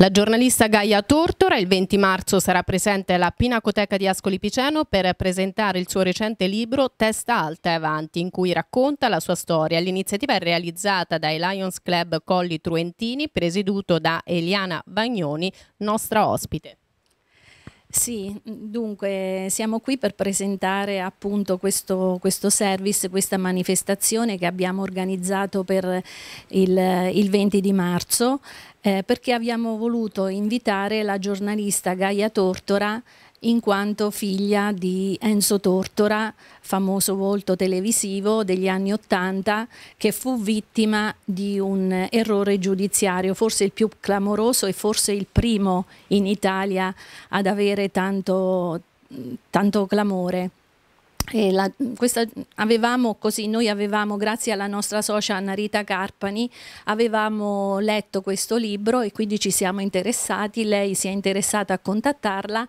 La giornalista Gaia Tortora il 20 marzo sarà presente alla Pinacoteca di Ascoli Piceno per presentare il suo recente libro Testa alta e avanti in cui racconta la sua storia. L'iniziativa è realizzata dai Lions Club Colli Truentini presieduto da Eliana Vagnoni, nostra ospite. Sì, dunque siamo qui per presentare appunto questo, questo service, questa manifestazione che abbiamo organizzato per il, il 20 di marzo eh, perché abbiamo voluto invitare la giornalista Gaia Tortora in quanto figlia di Enzo Tortora, famoso volto televisivo degli anni Ottanta, che fu vittima di un errore giudiziario, forse il più clamoroso e forse il primo in Italia ad avere tanto, tanto clamore. La, questa, avevamo così, noi avevamo, grazie alla nostra socia Annarita Carpani, avevamo letto questo libro e quindi ci siamo interessati, lei si è interessata a contattarla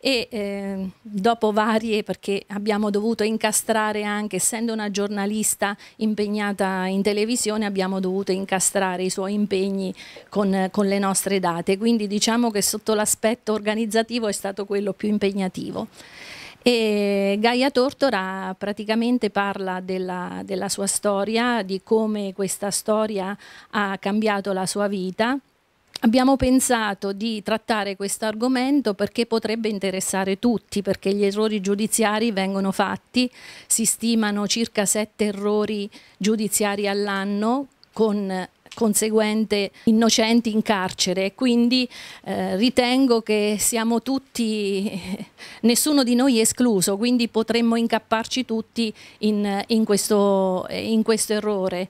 e eh, dopo varie, perché abbiamo dovuto incastrare anche, essendo una giornalista impegnata in televisione, abbiamo dovuto incastrare i suoi impegni con, con le nostre date, quindi diciamo che sotto l'aspetto organizzativo è stato quello più impegnativo. E Gaia Tortora praticamente parla della, della sua storia, di come questa storia ha cambiato la sua vita. Abbiamo pensato di trattare questo argomento perché potrebbe interessare tutti, perché gli errori giudiziari vengono fatti, si stimano circa sette errori giudiziari all'anno con conseguente innocenti in carcere. Quindi eh, ritengo che siamo tutti, nessuno di noi escluso, quindi potremmo incapparci tutti in, in, questo, eh, in questo errore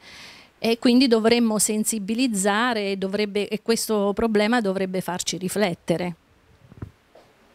e quindi dovremmo sensibilizzare dovrebbe, e questo problema dovrebbe farci riflettere.